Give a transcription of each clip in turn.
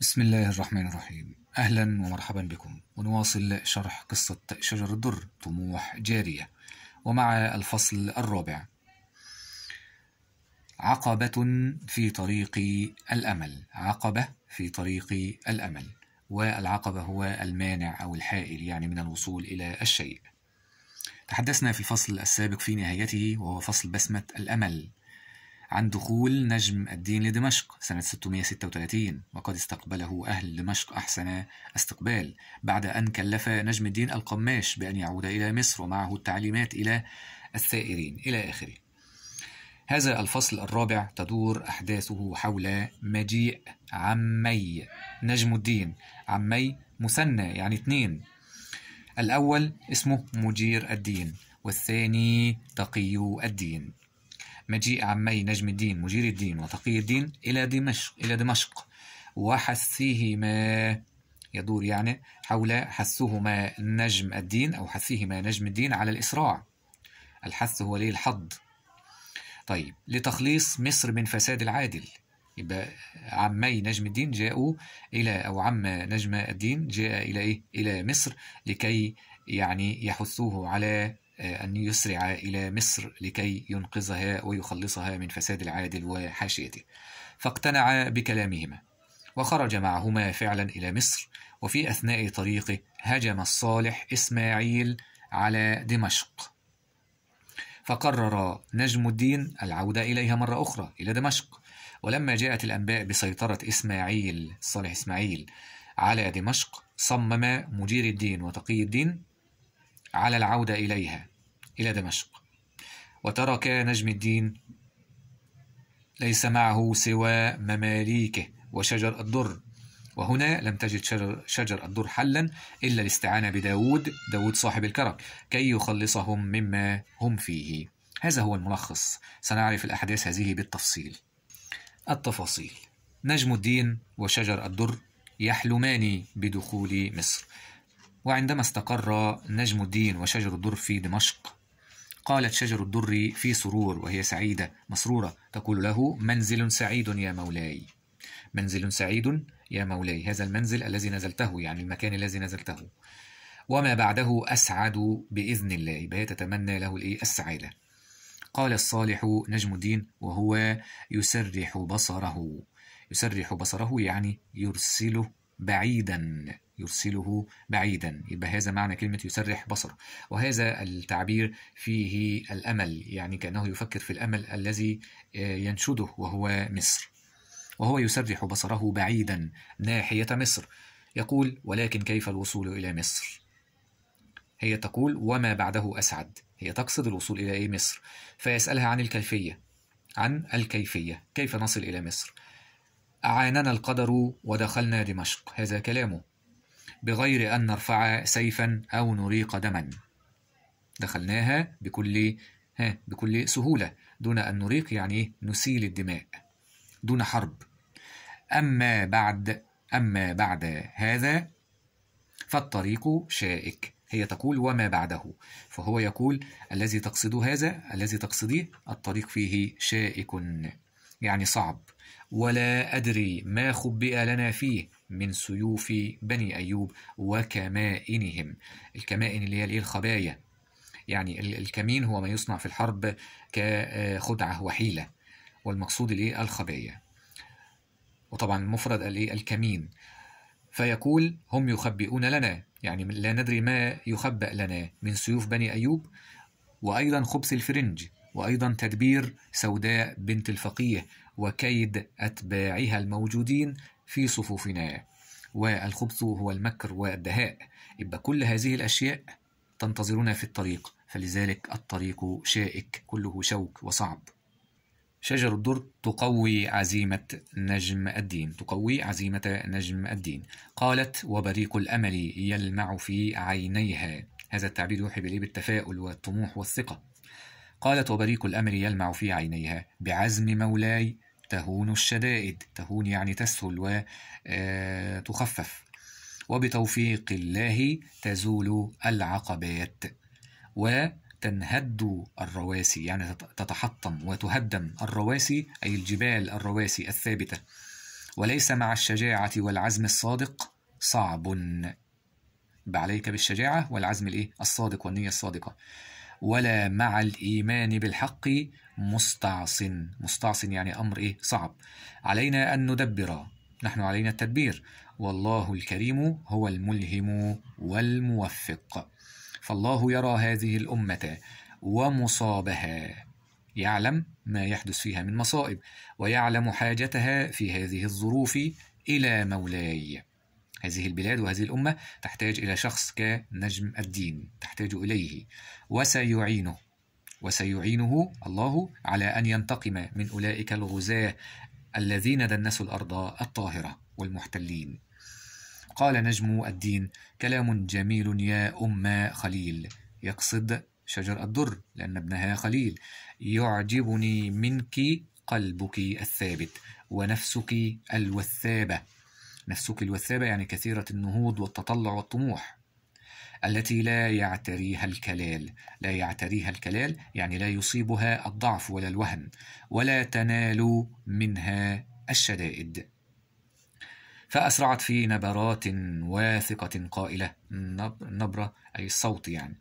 بسم الله الرحمن الرحيم أهلا ومرحبا بكم ونواصل شرح قصة شجر الدر طموح جارية ومع الفصل الرابع عقبة في طريق الأمل عقبة في طريق الأمل والعقبة هو المانع أو الحائل يعني من الوصول إلى الشيء تحدثنا في الفصل السابق في نهايته وهو فصل بسمة الأمل عن دخول نجم الدين لدمشق سنة 636 وقد استقبله أهل دمشق أحسن استقبال بعد أن كلف نجم الدين القماش بأن يعود إلى مصر ومعه التعليمات إلى السائرين إلى آخره هذا الفصل الرابع تدور أحداثه حول مجيء عمي نجم الدين عمي مثنى يعني اثنين الأول اسمه مجير الدين والثاني تقي الدين مجيء عمي نجم الدين مجير الدين وتقي الدين إلى دمشق إلى دمشق وحسهما يدور يعني حول حسهما نجم الدين أو حسهما نجم الدين على الإسراع الحث هو ليه الحض طيب لتخليص مصر من فساد العادل يبقى عمي نجم الدين جاءوا إلى أو عم نجم الدين جاء إلى إيه؟ إلى مصر لكي يعني يحثوه على آه، أن يسرع إلى مصر لكي ينقذها ويخلصها من فساد العادل وحاشيته فاقتنع بكلامهما وخرج معهما فعلا إلى مصر وفي أثناء طريقه هجم الصالح إسماعيل على دمشق فقرر نجم الدين العودة إليها مرة أخرى إلى دمشق ولما جاءت الأنباء بسيطرة إسماعيل صالح إسماعيل على دمشق صمم مجير الدين وتقي الدين على العودة إليها إلى دمشق وترك نجم الدين ليس معه سوى مماليكه وشجر الدر وهنا لم تجد شجر, شجر الدر حلا إلا الاستعانة بداود داود صاحب الكرك كي يخلصهم مما هم فيه هذا هو الملخص سنعرف الأحداث هذه بالتفصيل التفاصيل نجم الدين وشجر الدر يحلمان بدخول مصر وعندما استقر نجم الدين وشجر الدر في دمشق قالت شجر الدر في سرور وهي سعيدة مسرورة تقول له منزل سعيد يا مولاي منزل سعيد يا مولاي هذا المنزل الذي نزلته يعني المكان الذي نزلته وما بعده أسعد بإذن الله بها تتمنى له الإيه السعادة قال الصالح نجم الدين وهو يسرح بصره يسرح بصره يعني يرسله بعيدا يرسله بعيدا يبقى هذا معنى كلمة يسرح بصره وهذا التعبير فيه الأمل يعني كأنه يفكر في الأمل الذي آه، ينشده وهو مصر وهو يسرح بصره بعيدا ناحية مصر يقول ولكن كيف الوصول إلى مصر هي تقول وما بعده أسعد هي تقصد الوصول إلى إيه مصر فيسألها عن الكيفية عن الكيفية كيف نصل إلى مصر أعاننا القدر ودخلنا دمشق هذا كلامه بغير أن نرفع سيفا أو نريق دما دخلناها بكل ها بكل سهولة دون أن نريق يعني نسيل الدماء دون حرب أما بعد أما بعد هذا فالطريق شائك هي تقول وما بعده فهو يقول الذي تقصد هذا الذي تقصديه الطريق فيه شائك يعني صعب ولا أدري ما خبئ لنا فيه من سيوف بني أيوب وكمائنهم الكمائن اللي هي الايه الخبايا يعني الكمين هو ما يصنع في الحرب كخدعة وحيلة والمقصود الايه الخبايا وطبعا المفرد الايه الكمين فيقول هم يخبئون لنا يعني لا ندري ما يخبأ لنا من سيوف بني أيوب وأيضا خبث الفرنج وأيضا تدبير سوداء بنت الفقيه وكيد أتباعها الموجودين في صفوفنا والخبث هو المكر والدهاء يبقى كل هذه الأشياء تنتظرنا في الطريق فلذلك الطريق شائك كله شوك وصعب شجر الدر تقوي عزيمة نجم الدين تقوي عزيمة نجم الدين قالت وبريق الأمل يلمع في عينيها هذا التعبير يوحي إليه بالتفاؤل والطموح والثقة قالت وبريق الأمل يلمع في عينيها بعزم مولاي تهون الشدائد تهون يعني تسهل وتخفف وبتوفيق الله تزول العقبات وتنهد الرواسي يعني تتحطم وتهدم الرواسي أي الجبال الرواسي الثابتة وليس مع الشجاعة والعزم الصادق صعب عليك بالشجاعة والعزم الإيه؟ الصادق والنية الصادقة ولا مع الإيمان بالحق مستعص مستعص يعني أمر إيه صعب علينا أن ندبر نحن علينا التدبير والله الكريم هو الملهم والموفق فالله يرى هذه الأمة ومصابها يعلم ما يحدث فيها من مصائب ويعلم حاجتها في هذه الظروف إلى مولاي هذه البلاد وهذه الأمة تحتاج إلى شخص كنجم الدين تحتاج إليه وسيعينه وسيعينه الله على أن ينتقم من أولئك الغزاة الذين دنسوا الأرض الطاهرة والمحتلين قال نجم الدين كلام جميل يا أم خليل يقصد شجر الدر لأن ابنها خليل يعجبني منك قلبك الثابت ونفسك الوثابة نفسك الوثابة يعني كثيرة النهوض والتطلع والطموح التي لا يعتريها الكلال لا يعتريها الكلال يعني لا يصيبها الضعف ولا الوهن ولا تنال منها الشدائد فأسرعت في نبرات واثقة قائلة النبرة أي الصوت يعني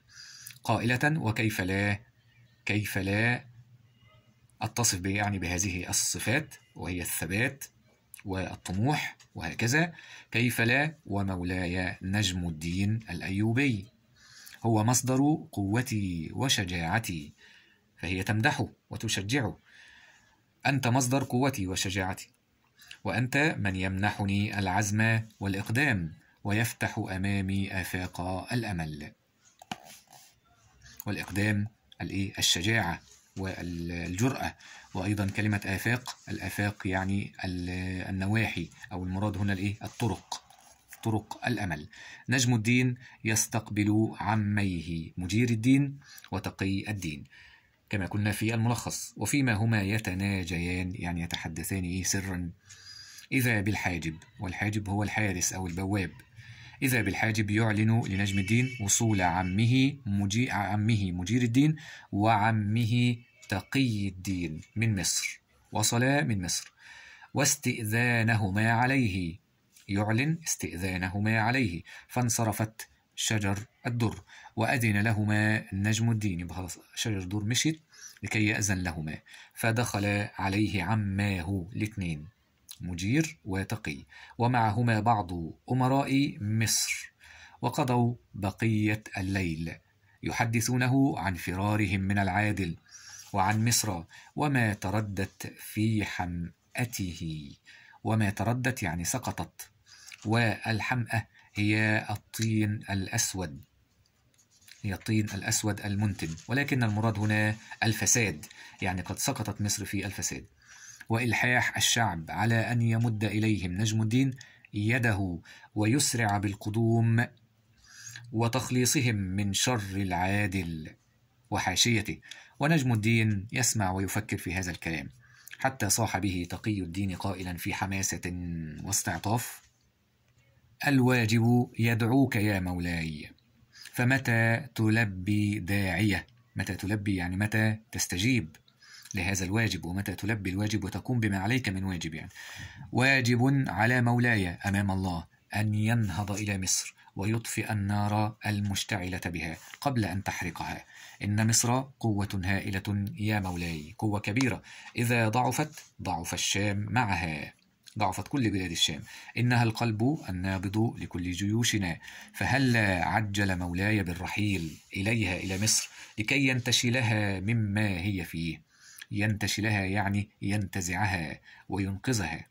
قائلة وكيف لا كيف لا أتصف يعني بهذه الصفات وهي الثبات والطموح وهكذا كيف لا ومولاي نجم الدين الأيوبي هو مصدر قوتي وشجاعتي فهي تمدحه وتشجعه أنت مصدر قوتي وشجاعتي وأنت من يمنحني العزم والإقدام ويفتح أمامي آفاق الأمل والإقدام الشجاعة والجرأة وأيضا كلمة آفاق الآفاق يعني النواحي أو المراد هنا الإيه؟ الطرق طرق الأمل نجم الدين يستقبل عميه مجير الدين وتقي الدين كما كنا في الملخص وفيما هما يتناجيان يعني يتحدثان إيه؟ سرا إذا بالحاجب والحاجب هو الحارس أو البواب إذا بالحاجب يعلن لنجم الدين وصول عمه مجي عمه مجير الدين وعمه تقي الدين من مصر وصلا من مصر واستئذانهما عليه يعلن استئذانهما عليه فانصرفت شجر الدر وأذن لهما نجم الدين يبقى خلاص شجر الدر مشيت لكي يأذن لهما فدخل عليه عماه الاثنين مجير وتقي ومعهما بعض أمراء مصر وقضوا بقية الليل يحدثونه عن فرارهم من العادل وعن مصر وما تردت في حمأته وما تردت يعني سقطت والحمأة هي الطين الأسود هي الطين الأسود المنتن ولكن المراد هنا الفساد يعني قد سقطت مصر في الفساد وإلحاح الشعب على أن يمد إليهم نجم الدين يده ويسرع بالقدوم وتخليصهم من شر العادل وحاشيته ونجم الدين يسمع ويفكر في هذا الكلام حتى صاح به تقي الدين قائلا في حماسة واستعطاف الواجب يدعوك يا مولاي فمتى تلبي داعية متى تلبي يعني متى تستجيب لهذا الواجب ومتى تلبي الواجب وتقوم بما عليك من واجب يعني واجب على مولاي أمام الله أن ينهض إلى مصر ويطفئ النار المشتعلة بها قبل أن تحرقها إن مصر قوة هائلة يا مولاي قوة كبيرة إذا ضعفت ضعف الشام معها ضعفت كل بلاد الشام إنها القلب النابض لكل جيوشنا فهلا عجل مولاي بالرحيل إليها إلى مصر لكي ينتشلها مما هي فيه ينتشلها يعني ينتزعها وينقذها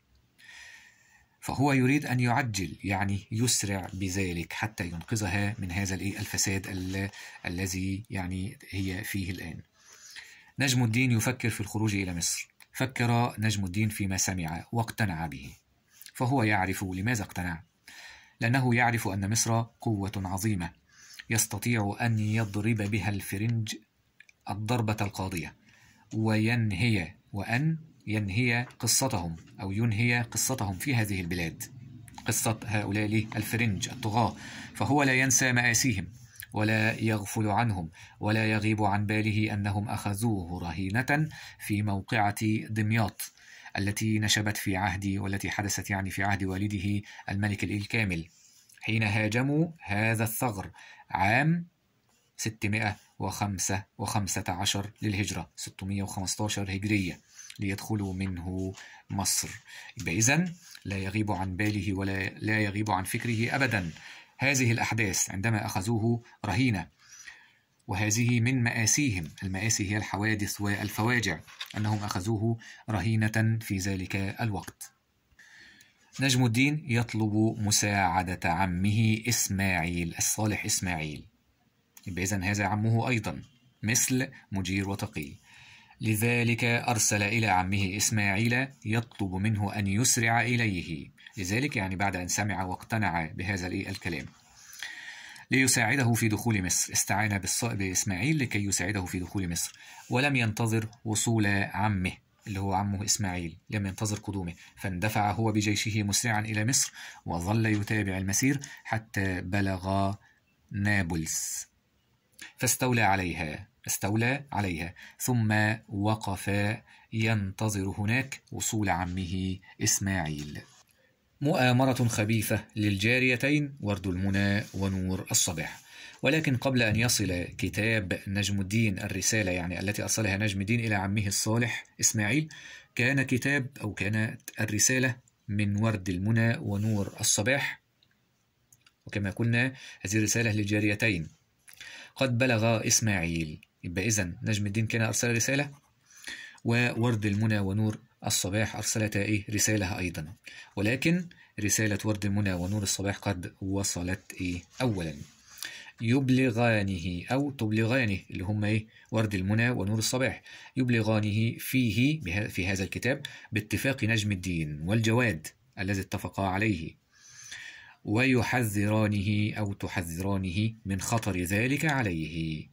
فهو يريد أن يعجل يعني يسرع بذلك حتى ينقذها من هذا الفساد الذي يعني هي فيه الآن نجم الدين يفكر في الخروج إلى مصر فكر نجم الدين فيما سمع واقتنع به فهو يعرف لماذا اقتنع لأنه يعرف أن مصر قوة عظيمة يستطيع أن يضرب بها الفرنج الضربة القاضية وينهي وأن ينهي قصتهم أو ينهي قصتهم في هذه البلاد قصة هؤلاء الفرنج الطغاة فهو لا ينسى مآسيهم ولا يغفل عنهم ولا يغيب عن باله أنهم أخذوه رهينة في موقعة دمياط التي نشبت في عهد والتي حدثت يعني في عهد والده الملك الكامل حين هاجموا هذا الثغر عام 615 للهجرة 615 هجرية ليدخلوا منه مصر إذا لا يغيب عن باله ولا لا يغيب عن فكره أبدا هذه الأحداث عندما أخذوه رهينة وهذه من مآسيهم المآسي هي الحوادث والفواجع أنهم أخذوه رهينة في ذلك الوقت نجم الدين يطلب مساعدة عمه إسماعيل الصالح إسماعيل إذن هذا عمه أيضا مثل مجير وتقي لذلك أرسل إلى عمه إسماعيل يطلب منه أن يسرع إليه لذلك يعني بعد أن سمع واقتنع بهذا الكلام ليساعده في دخول مصر استعان بإسماعيل لكي يساعده في دخول مصر ولم ينتظر وصول عمه اللي هو عمه إسماعيل لم ينتظر قدومه فاندفع هو بجيشه مسرعا إلى مصر وظل يتابع المسير حتى بلغ نابلس فاستولى عليها استولى عليها ثم وقف ينتظر هناك وصول عمه إسماعيل مؤامرة خبيثة للجاريتين ورد المنى ونور الصباح ولكن قبل أن يصل كتاب نجم الدين الرسالة يعني التي أرسلها نجم الدين إلى عمه الصالح إسماعيل كان كتاب أو كانت الرسالة من ورد المنى ونور الصباح وكما قلنا هذه الرسالة للجاريتين قد بلغ إسماعيل يبقى إذا نجم الدين كان أرسل رسالة وورد المنى ونور الصباح أرسلتا إيه رسالة أيضا ولكن رسالة ورد المنى ونور الصباح قد وصلت إيه أولا يبلغانه أو تبلغانه اللي هم إيه ورد المنى ونور الصباح يبلغانه فيه في هذا الكتاب باتفاق نجم الدين والجواد الذي اتفقا عليه ويحذرانه أو تحذرانه من خطر ذلك عليه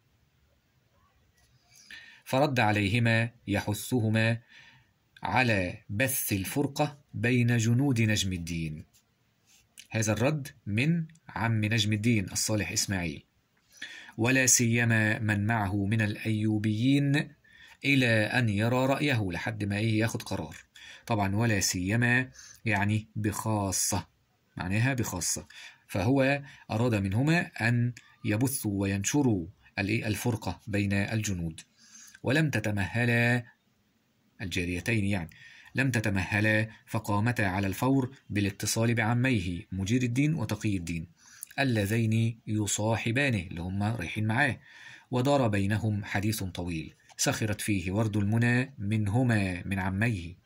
فرد عليهما يحثهما على بث الفرقة بين جنود نجم الدين هذا الرد من عم نجم الدين الصالح إسماعيل ولا سيما من معه من الأيوبيين إلى أن يرى رأيه لحد ما إيه ياخد قرار طبعا ولا سيما يعني بخاصة معناها بخاصة فهو أراد منهما أن يبثوا وينشروا الفرقة بين الجنود ولم تتمهلا الجاريتين يعني لم تتمهلا فقامتا على الفور بالاتصال بعميه مجير الدين وتقي الدين اللذين يصاحبانه اللي هما رايحين معاه ودار بينهم حديث طويل سخرت فيه ورد المنى منهما من عميه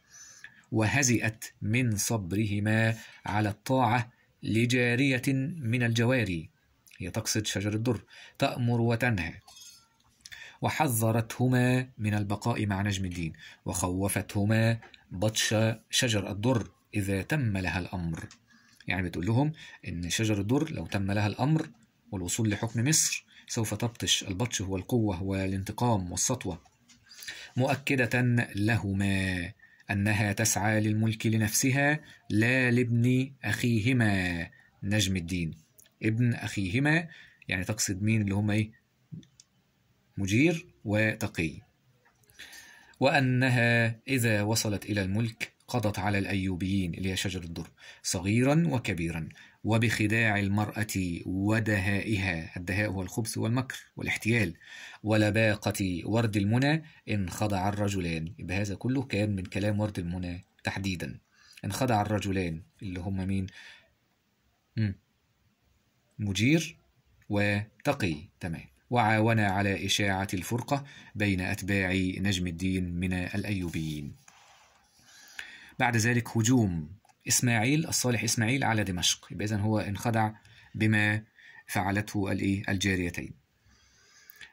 وهزئت من صبرهما على الطاعة لجارية من الجواري هي تقصد شجر الدر تأمر وتنهى وحذرتهما من البقاء مع نجم الدين وخوفتهما بطش شجر الدر إذا تم لها الأمر يعني بتقول لهم إن شجر الدر لو تم لها الأمر والوصول لحكم مصر سوف تبطش البطش هو القوة والانتقام والسطوة مؤكدة لهما أنها تسعى للملك لنفسها لا لابن أخيهما نجم الدين ابن أخيهما يعني تقصد مين اللي هم إيه مجير وتقي وأنها إذا وصلت إلى الملك قضت على الأيوبيين اللي هي شجر الدر صغيرا وكبيرا وبخداع المرأة ودهائها الدهاء هو الخبث والمكر والاحتيال ولباقة ورد المنى إن خضع الرجلان يبقى هذا كله كان من كلام ورد المنى تحديدا إن خضع الرجلان اللي هم مين مجير وتقي تمام وعاون على إشاعة الفرقة بين أتباع نجم الدين من الأيوبيين بعد ذلك هجوم إسماعيل الصالح إسماعيل على دمشق يبقى إذا هو انخدع بما فعلته الايه الجاريتين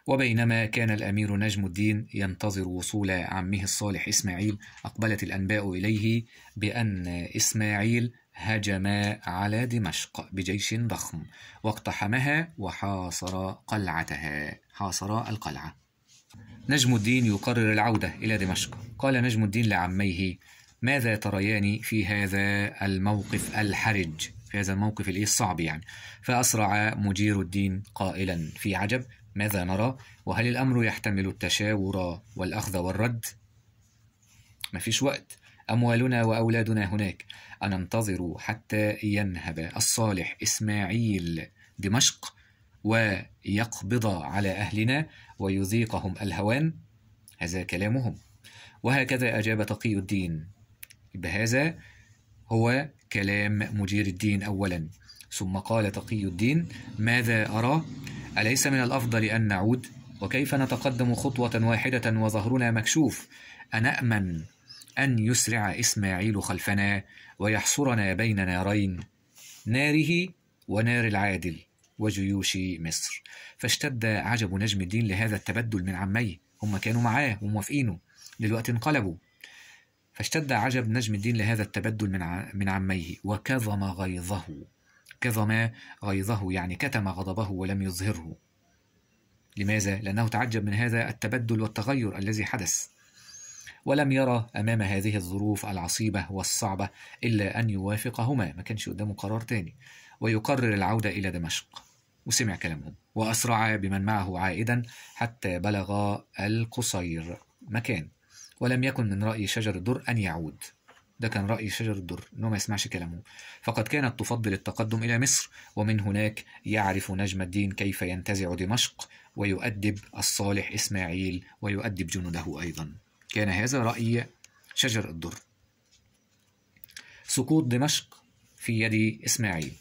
وبينما كان الأمير نجم الدين ينتظر وصول عمه الصالح إسماعيل أقبلت الأنباء إليه بأن إسماعيل هجم على دمشق بجيش ضخم واقتحمها وحاصر قلعتها حاصر القلعة نجم الدين يقرر العودة إلى دمشق قال نجم الدين لعميه ماذا تريان في هذا الموقف الحرج في هذا الموقف الصعب يعني فأسرع مجير الدين قائلا في عجب ماذا نرى وهل الأمر يحتمل التشاور والأخذ والرد ما فيش وقت أموالنا وأولادنا هناك أننتظر حتى ينهب الصالح إسماعيل دمشق ويقبض على أهلنا ويذيقهم الهوان هذا كلامهم وهكذا أجاب تقي الدين يبقى هذا هو كلام مدير الدين أولا ثم قال تقي الدين ماذا أرى؟ أليس من الأفضل أن نعود؟ وكيف نتقدم خطوة واحدة وظهرنا مكشوف؟ أنأمن أن يسرع إسماعيل خلفنا ويحصرنا بين نارين ناره ونار العادل وجيوش مصر فاشتد عجب نجم الدين لهذا التبدل من عميه هم كانوا معاه وموافقينه دلوقتي انقلبوا فاشتد عجب نجم الدين لهذا التبدل من من عميه وكظم غيظه كظم غيظه يعني كتم غضبه ولم يظهره لماذا؟ لأنه تعجب من هذا التبدل والتغير الذي حدث ولم يرى أمام هذه الظروف العصيبة والصعبة إلا أن يوافقهما ما كانش قدامه قرار تاني ويقرر العودة إلى دمشق وسمع كلامهم وأسرع بمن معه عائدا حتى بلغ القصير مكان ولم يكن من رأي شجر الدر أن يعود ده كان رأي شجر الدر إنه ما يسمعش كلامه فقد كانت تفضل التقدم إلى مصر ومن هناك يعرف نجم الدين كيف ينتزع دمشق ويؤدب الصالح إسماعيل ويؤدب جنوده أيضا كان هذا رأي شجر الدر سقوط دمشق في يد إسماعيل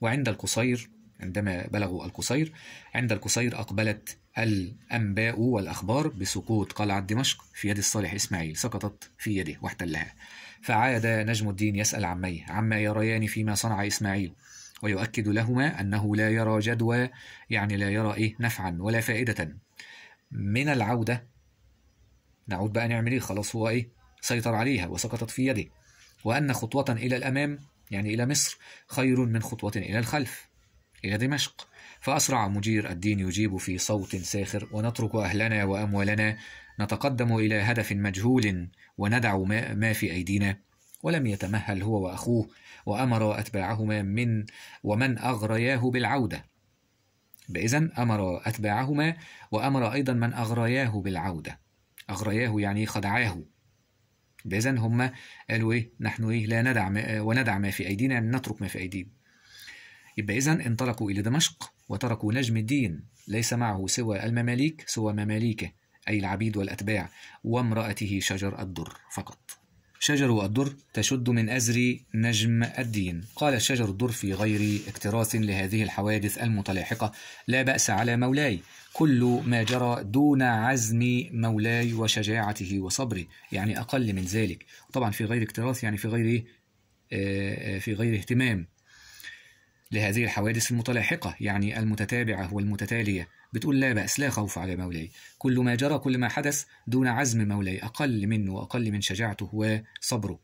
وعند القصير عندما بلغوا القصير عند القصير أقبلت الأنباء والأخبار بسقوط قلعة دمشق في يد الصالح إسماعيل سقطت في يده واحتلها فعاد نجم الدين يسأل عميه عما يريان فيما صنع إسماعيل ويؤكد لهما أنه لا يرى جدوى يعني لا يرى إيه نفعا ولا فائدة من العودة نعود بقى نعمل إيه خلاص هو إيه سيطر عليها وسقطت في يده وأن خطوة إلى الأمام يعني إلى مصر خير من خطوة إلى الخلف إلى دمشق فأسرع مجير الدين يجيب في صوت ساخر ونترك أهلنا وأموالنا نتقدم إلى هدف مجهول وندع ما في أيدينا ولم يتمهل هو وأخوه وأمر أتباعهما من ومن أغرياه بالعودة إذا أمر أتباعهما وأمر أيضا من أغرياه بالعودة أغرياه يعني خدعاه إذا هم قالوا إيه نحن إيه لا ندع ما وندع ما في أيدينا نترك ما في أيدينا يبقى إذا انطلقوا إلى دمشق وتركوا نجم الدين ليس معه سوى المماليك سوى مماليكه أي العبيد والأتباع وامرأته شجر الدر فقط شجر الدر تشد من أزر نجم الدين قال شجر الدر في غير اكتراث لهذه الحوادث المتلاحقة لا بأس على مولاي كل ما جرى دون عزم مولاي وشجاعته وصبره يعني أقل من ذلك طبعا في غير اكتراث يعني في غير آه، آه، في غير اهتمام لهذه الحوادث المتلاحقة يعني المتتابعة والمتتالية بتقول لا بأس لا خوف على مولاي كل ما جرى كل ما حدث دون عزم مولاي أقل منه وأقل من شجاعته وصبره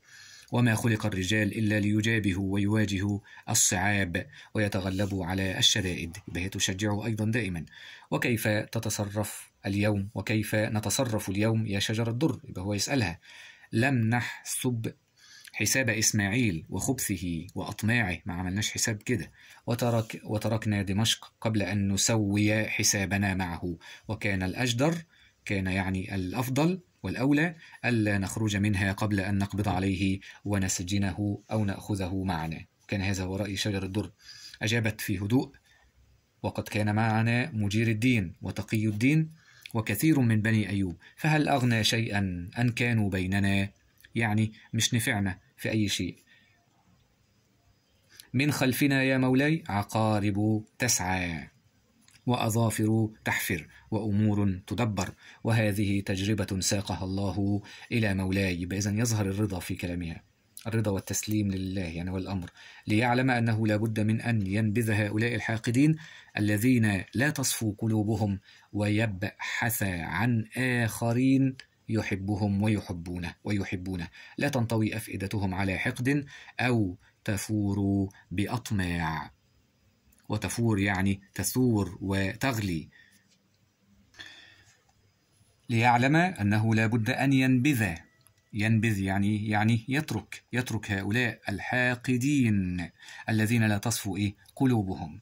وما خلق الرجال إلا ليجابهوا ويواجهوا الصعاب ويتغلبوا على الشدائد بها تشجعه أيضا دائما وكيف تتصرف اليوم وكيف نتصرف اليوم يا شجر الدر يبقى هو يسألها لم نحسب حساب إسماعيل وخبثه وأطماعه ما عملناش حساب كده وترك وتركنا دمشق قبل أن نسوي حسابنا معه وكان الأجدر كان يعني الأفضل والأولى ألا نخرج منها قبل أن نقبض عليه ونسجنه أو نأخذه معنا كان هذا هو رأي شجر الدر أجابت في هدوء وقد كان معنا مجير الدين وتقي الدين وكثير من بني أيوب فهل أغنى شيئا أن كانوا بيننا يعني مش نفعنا في أي شيء من خلفنا يا مولاي عقارب تسعى واظافر تحفر وامور تدبر وهذه تجربه ساقها الله الى مولاي باذن يظهر الرضا في كلامها الرضا والتسليم لله يعني والامر ليعلم انه لا بد من ان ينبذ هؤلاء الحاقدين الذين لا تصفو قلوبهم ويبحث عن اخرين يحبهم ويحبونه ويحبونه لا تنطوي أفئدتهم على حقد أو تفور بأطماع وتفور يعني تثور وتغلي ليعلم أنه لا بد أن ينبذ ينبذ يعني يعني يترك يترك هؤلاء الحاقدين الذين لا تصفو إيه قلوبهم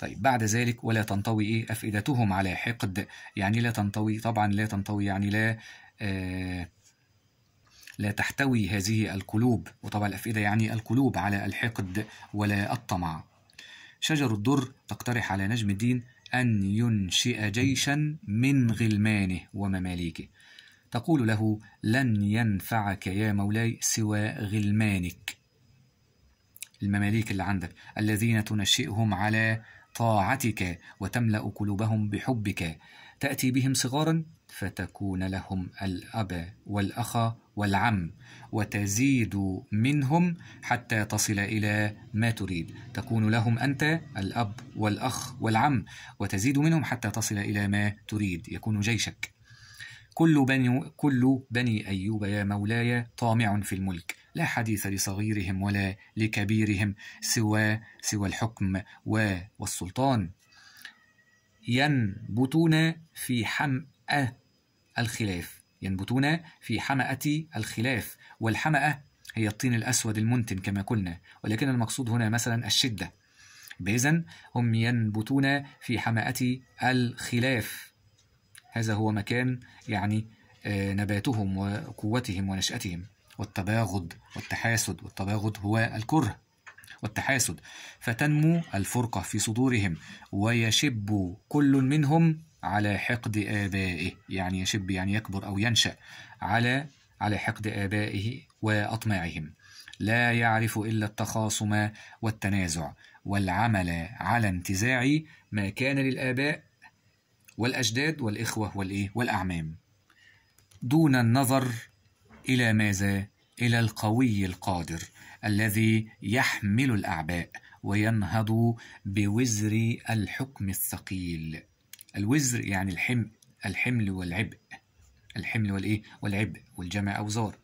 طيب بعد ذلك ولا تنطوي إيه أفئدتهم على حقد يعني لا تنطوي طبعا لا تنطوي يعني لا آه، لا تحتوي هذه القلوب وطبعا الأفئدة يعني القلوب على الحقد ولا الطمع شجر الدر تقترح على نجم الدين أن ينشئ جيشا من غلمانه ومماليكه تقول له لن ينفعك يا مولاي سوى غلمانك المماليك اللي عندك الذين تنشئهم على طاعتك وتملأ قلوبهم بحبك تأتي بهم صغارا فتكون لهم الأب والأخ والعم وتزيد منهم حتى تصل إلى ما تريد تكون لهم أنت الأب والأخ والعم وتزيد منهم حتى تصل إلى ما تريد يكون جيشك كل بني, كل بني أيوب يا مولاي طامع في الملك لا حديث لصغيرهم ولا لكبيرهم سوى سوى الحكم والسلطان ينبتون في حمأة الخلاف ينبتون في حمأة الخلاف والحمأة هي الطين الأسود المنتن كما قلنا ولكن المقصود هنا مثلا الشدة إذا هم ينبتون في حمأة الخلاف هذا هو مكان يعني آه، نباتهم وقوتهم ونشأتهم والتباغض والتحاسد والتباغض هو الكره والتحاسد فتنمو الفرقة في صدورهم ويشب كل منهم على حقد آبائه يعني يشب يعني يكبر أو ينشأ على على حقد آبائه وأطماعهم لا يعرف إلا التخاصم والتنازع والعمل على انتزاع ما كان للآباء والأجداد والإخوة والإيه والأعمام دون النظر إلى ماذا؟ إلى القوي القادر الذي يحمل الأعباء وينهض بوزر الحكم الثقيل الوزر يعني الحم الحمل والعبء الحمل والإيه والعبء والجمع أوزار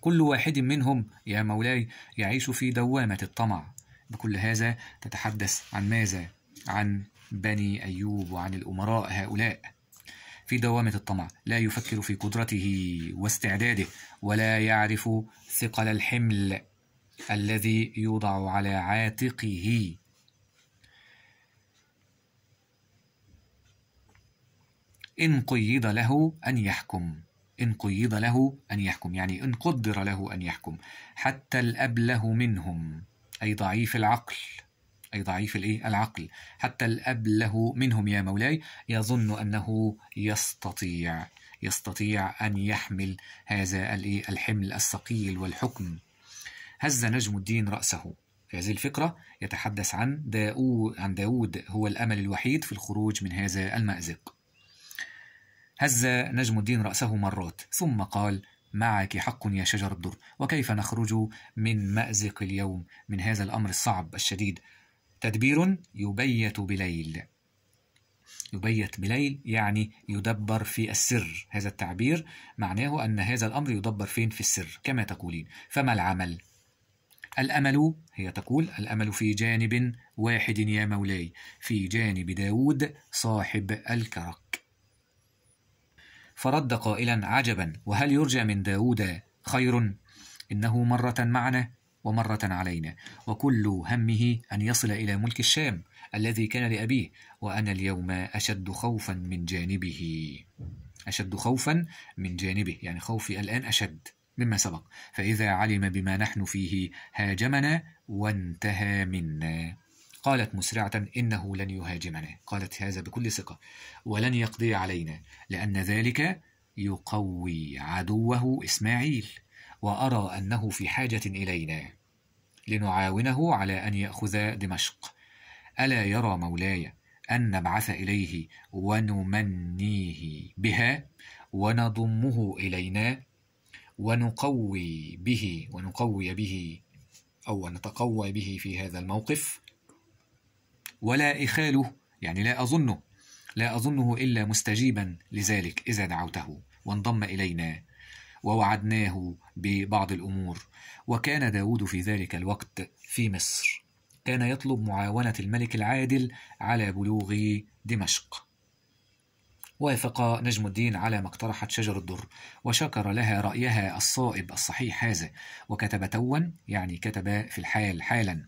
كل واحد منهم يا مولاي يعيش في دوامة الطمع بكل هذا تتحدث عن ماذا؟ عن بني أيوب وعن الأمراء هؤلاء في دوامة الطمع لا يفكر في قدرته واستعداده ولا يعرف ثقل الحمل الذي يوضع على عاتقه إن قيد له أن يحكم إن قيد له أن يحكم يعني إن قدر له أن يحكم حتى الأبله منهم أي ضعيف العقل أي ضعيف الإيه؟ العقل حتى الأبله منهم يا مولاي يظن أنه يستطيع يستطيع أن يحمل هذا الإيه؟ الحمل الثقيل والحكم هز نجم الدين رأسه في هذه الفقرة يتحدث عن داود عن داود هو الأمل الوحيد في الخروج من هذا المأزق هز نجم الدين رأسه مرات ثم قال معك حق يا شجر الدر وكيف نخرج من مأزق اليوم من هذا الأمر الصعب الشديد تدبير يبيت بليل يبيت بليل يعني يدبر في السر هذا التعبير معناه أن هذا الأمر يدبر فين في السر كما تقولين فما العمل الأمل هي تقول الأمل في جانب واحد يا مولاي في جانب داود صاحب الكرك فرد قائلا عجبا وهل يرجى من داود خير إنه مرة معنا ومرة علينا وكل همه أن يصل إلى ملك الشام الذي كان لأبيه وأنا اليوم أشد خوفا من جانبه أشد خوفا من جانبه يعني خوفي الآن أشد مما سبق فإذا علم بما نحن فيه هاجمنا وانتهى منا قالت مسرعة إنه لن يهاجمنا قالت هذا بكل ثقة ولن يقضي علينا لأن ذلك يقوي عدوه إسماعيل وأرى أنه في حاجة إلينا لنعاونه على أن يأخذ دمشق ألا يرى مولاي أن نبعث إليه ونمنيه بها ونضمه إلينا ونقوي به ونقوي به أو نتقوى به في هذا الموقف ولا إخاله يعني لا أظنه لا أظنه إلا مستجيبا لذلك إذا دعوته وانضم إلينا ووعدناه ببعض الأمور وكان داود في ذلك الوقت في مصر كان يطلب معاونة الملك العادل على بلوغ دمشق وافق نجم الدين على ما اقترحت شجر الدر وشكر لها رأيها الصائب الصحيح هذا وكتب توا يعني كتب في الحال حالا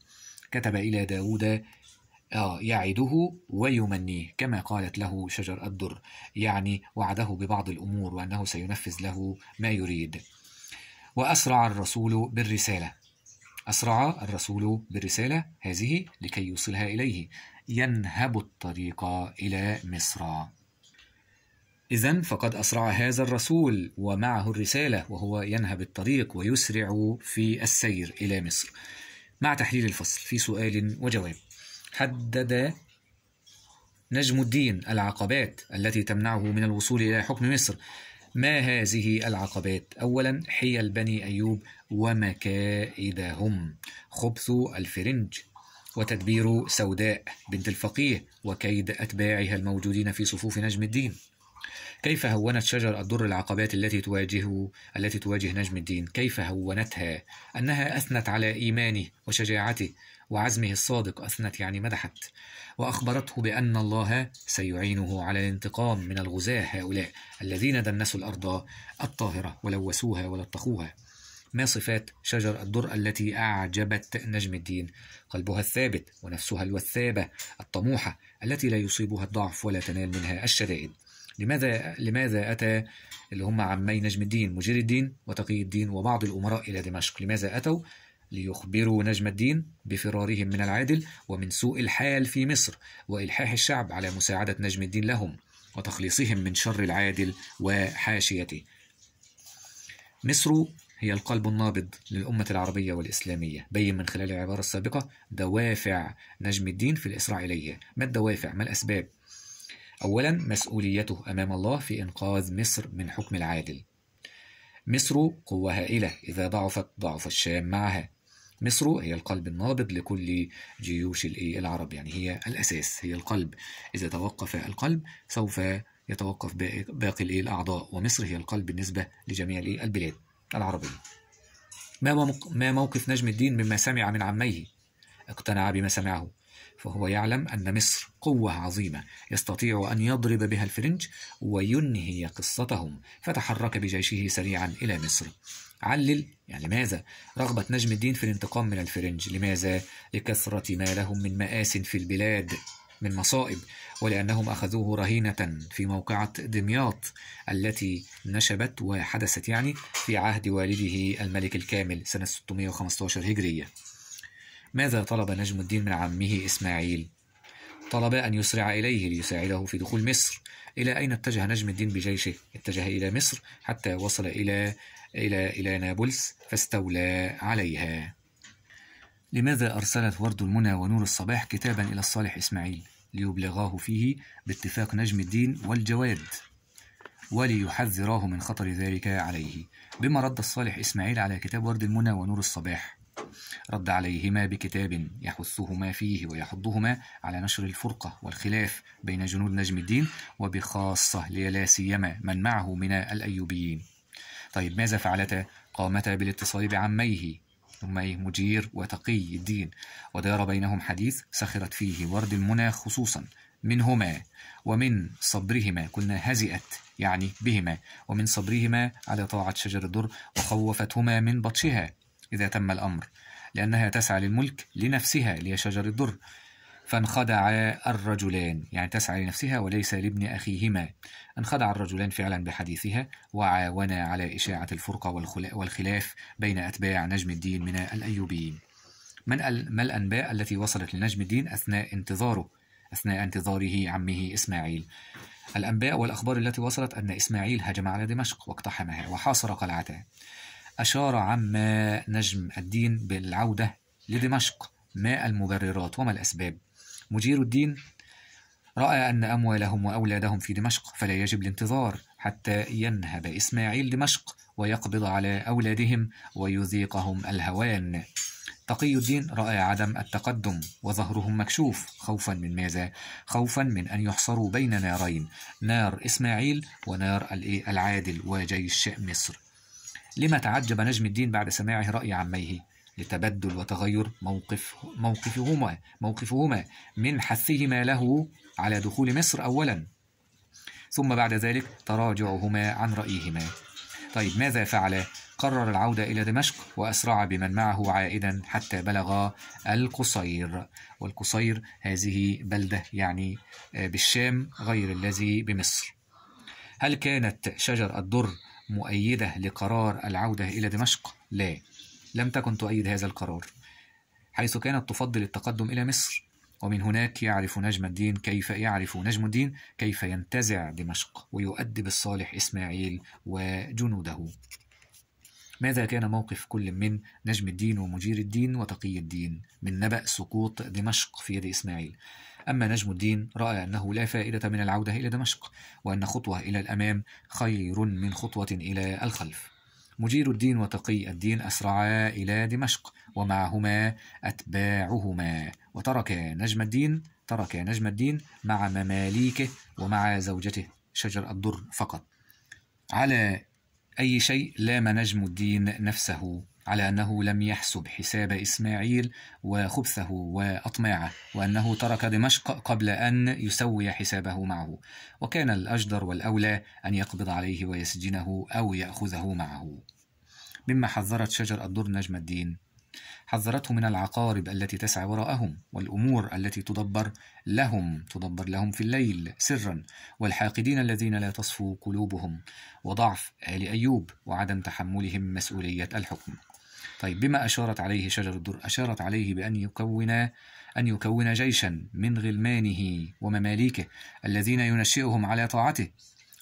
كتب إلى داود آه يعده ويمنيه كما قالت له شجر الدر يعني وعده ببعض الأمور وأنه سينفذ له ما يريد وأسرع الرسول بالرسالة أسرع الرسول بالرسالة هذه لكي يوصلها إليه ينهب الطريق إلى مصر إذا فقد أسرع هذا الرسول ومعه الرسالة وهو ينهب الطريق ويسرع في السير إلى مصر مع تحليل الفصل في سؤال وجواب حدد نجم الدين العقبات التي تمنعه من الوصول إلى حكم مصر ما هذه العقبات؟ أولا حيل بني أيوب ومكائدهم خبث الفرنج وتدبير سوداء بنت الفقيه وكيد أتباعها الموجودين في صفوف نجم الدين كيف هونت شجر الدر العقبات التي تواجهه التي تواجه نجم الدين؟ كيف هونتها؟ أنها أثنت على إيمانه وشجاعته وعزمه الصادق أثنت يعني مدحت وأخبرته بأن الله سيعينه على الانتقام من الغزاة هؤلاء الذين دنسوا الأرض الطاهرة ولوثوها ولطخوها ما صفات شجر الدر التي أعجبت نجم الدين قلبها الثابت ونفسها الوثابة الطموحة التي لا يصيبها الضعف ولا تنال منها الشدائد لماذا لماذا أتى اللي هم عمي نجم الدين مجير الدين وتقي الدين وبعض الأمراء إلى دمشق لماذا أتوا ليخبروا نجم الدين بفرارهم من العادل ومن سوء الحال في مصر والحاح الشعب على مساعده نجم الدين لهم وتخليصهم من شر العادل وحاشيته مصر هي القلب النابض للأمة العربية والإسلامية بين من خلال العبارة السابقة دوافع نجم الدين في الإسرائيلية ما الدوافع؟ ما الأسباب؟ أولا مسؤوليته أمام الله في إنقاذ مصر من حكم العادل مصر قوة هائلة إذا ضعفت ضعف الشام معها مصر هي القلب النابض لكل جيوش العرب يعني هي الأساس هي القلب إذا توقف القلب سوف يتوقف باقي الأعضاء ومصر هي القلب بالنسبة لجميع البلاد العربية ما موقف نجم الدين مما سمع من عميه اقتنع بما سمعه فهو يعلم أن مصر قوة عظيمة يستطيع أن يضرب بها الفرنج وينهي قصتهم فتحرك بجيشه سريعا إلى مصر علل يعني لماذا؟ رغبة نجم الدين في الانتقام من الفرنج لماذا؟ لكثرة ما لهم من مآس في البلاد من مصائب ولأنهم أخذوه رهينة في موقعة دمياط التي نشبت وحدثت يعني في عهد والده الملك الكامل سنة 615 هجرية ماذا طلب نجم الدين من عمه إسماعيل؟ طلب أن يسرع إليه ليساعده في دخول مصر إلى أين اتجه نجم الدين بجيشه؟ اتجه إلى مصر حتى وصل إلى إلى إلى نابلس فاستولى عليها. لماذا أرسلت ورد المنى ونور الصباح كتابا إلى الصالح إسماعيل ليبلغاه فيه باتفاق نجم الدين والجواد وليحذراه من خطر ذلك عليه بما رد الصالح إسماعيل على كتاب ورد المنى ونور الصباح رد عليهما بكتاب يحثهما فيه ويحضهما على نشر الفرقة والخلاف بين جنود نجم الدين وبخاصة لا سيما من معه من الأيوبيين طيب ماذا فعلتا؟ قامتا بالاتصال بعميه أميه مجير وتقي الدين ودار بينهم حديث سخرت فيه ورد المنى خصوصا منهما ومن صبرهما كنا هزئت يعني بهما ومن صبرهما على طاعة شجر الدر وخوفتهما من بطشها إذا تم الأمر لأنها تسعى للملك لنفسها اللي هي شجر الضر فانخدع الرجلان يعني تسعى لنفسها وليس لابن أخيهما انخدع الرجلان فعلا بحديثها وعاونا على إشاعة الفرقة والخلاف بين أتباع نجم الدين من الأيوبيين من ما الأنباء التي وصلت لنجم الدين أثناء انتظاره أثناء انتظاره عمه إسماعيل الأنباء والأخبار التي وصلت أن إسماعيل هجم على دمشق واقتحمها وحاصر قلعتها أشار عما نجم الدين بالعودة لدمشق ما المبررات وما الأسباب مجير الدين رأى أن أموالهم وأولادهم في دمشق فلا يجب الانتظار حتى ينهب إسماعيل دمشق ويقبض على أولادهم ويذيقهم الهوان تقي الدين رأى عدم التقدم وظهرهم مكشوف خوفا من ماذا؟ خوفا من أن يحصروا بين نارين نار إسماعيل ونار العادل وجيش مصر لما تعجب نجم الدين بعد سماعه رأي عميه لتبدل وتغير موقف موقفهما موقفهما من حثهما له على دخول مصر أولا ثم بعد ذلك تراجعهما عن رأيهما طيب ماذا فعل؟ قرر العودة إلى دمشق وأسرع بمن معه عائدا حتى بلغ القصير والقصير هذه بلدة يعني آه، بالشام غير الذي بمصر هل كانت شجر الدر مؤيدة لقرار العودة إلى دمشق؟ لا لم تكن تؤيد هذا القرار حيث كانت تفضل التقدم إلى مصر ومن هناك يعرف نجم الدين كيف يعرف نجم الدين كيف ينتزع دمشق ويؤدب الصالح إسماعيل وجنوده ماذا كان موقف كل من نجم الدين ومجير الدين وتقي الدين من نبأ سقوط دمشق في يد إسماعيل أما نجم الدين رأى أنه لا فائدة من العودة إلى دمشق وأن خطوة إلى الأمام خير من خطوة إلى الخلف مجير الدين وتقي الدين أسرعا إلى دمشق ومعهما أتباعهما وترك نجم الدين ترك نجم الدين مع مماليكه ومع زوجته شجر الدر فقط على أي شيء لام نجم الدين نفسه على أنه لم يحسب حساب إسماعيل وخبثه وأطماعه وأنه ترك دمشق قبل أن يسوي حسابه معه وكان الأجدر والأولى أن يقبض عليه ويسجنه أو يأخذه معه مما حذرت شجر الدر نجم الدين حذرته من العقارب التي تسعى وراءهم والأمور التي تدبر لهم تدبر لهم في الليل سرا والحاقدين الذين لا تصفو قلوبهم وضعف آل أيوب وعدم تحملهم مسؤولية الحكم طيب بما أشارت عليه شجر الدر أشارت عليه بأن يكون أن يكون جيشا من غلمانه ومماليكه الذين ينشئهم على طاعته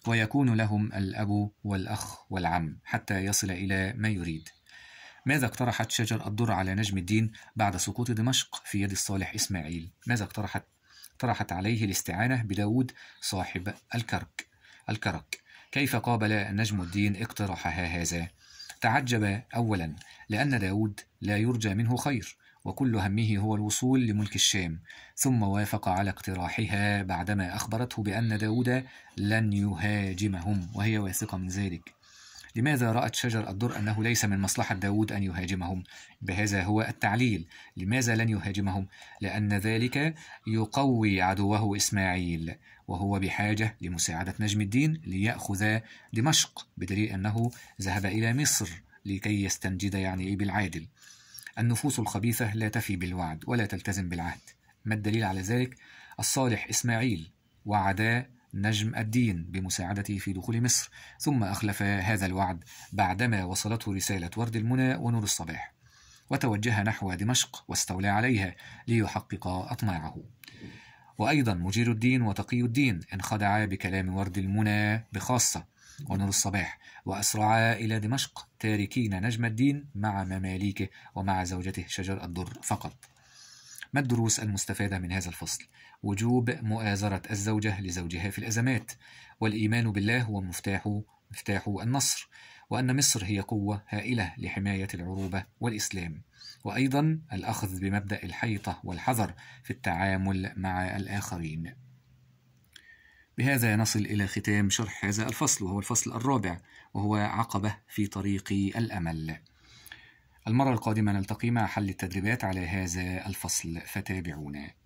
ويكون لهم الأب والأخ والعم حتى يصل إلى ما يريد ماذا اقترحت شجر الدر على نجم الدين بعد سقوط دمشق في يد الصالح إسماعيل ماذا اقترحت اقترحت عليه الاستعانة بداود صاحب الكرك الكرك كيف قابل نجم الدين اقتراحها هذا تعجب أولا لأن داود لا يرجى منه خير وكل همه هو الوصول لملك الشام ثم وافق على اقتراحها بعدما أخبرته بأن داود لن يهاجمهم وهي واثقة من ذلك لماذا رأت شجر الدر أنه ليس من مصلحة داود أن يهاجمهم؟ بهذا هو التعليل لماذا لن يهاجمهم؟ لأن ذلك يقوي عدوه إسماعيل وهو بحاجة لمساعدة نجم الدين ليأخذ دمشق بدليل أنه ذهب إلى مصر لكي يستنجد يعني بالعادل النفوس الخبيثة لا تفي بالوعد ولا تلتزم بالعهد ما الدليل على ذلك؟ الصالح إسماعيل وعدا نجم الدين بمساعدته في دخول مصر ثم أخلف هذا الوعد بعدما وصلته رسالة ورد المنى ونور الصباح وتوجه نحو دمشق واستولى عليها ليحقق أطماعه وأيضا مجير الدين وتقي الدين انخدعا بكلام ورد المنى بخاصة ونور الصباح وأسرعا إلى دمشق تاركين نجم الدين مع مماليكه ومع زوجته شجر الدر فقط ما الدروس المستفادة من هذا الفصل؟ وجوب مؤازرة الزوجة لزوجها في الأزمات، والإيمان بالله هو مفتاح مفتاح النصر، وأن مصر هي قوة هائلة لحماية العروبة والإسلام، وأيضا الأخذ بمبدأ الحيطة والحذر في التعامل مع الآخرين. بهذا نصل إلى ختام شرح هذا الفصل وهو الفصل الرابع وهو عقبة في طريق الأمل. المرة القادمة نلتقي مع حل التدريبات على هذا الفصل فتابعونا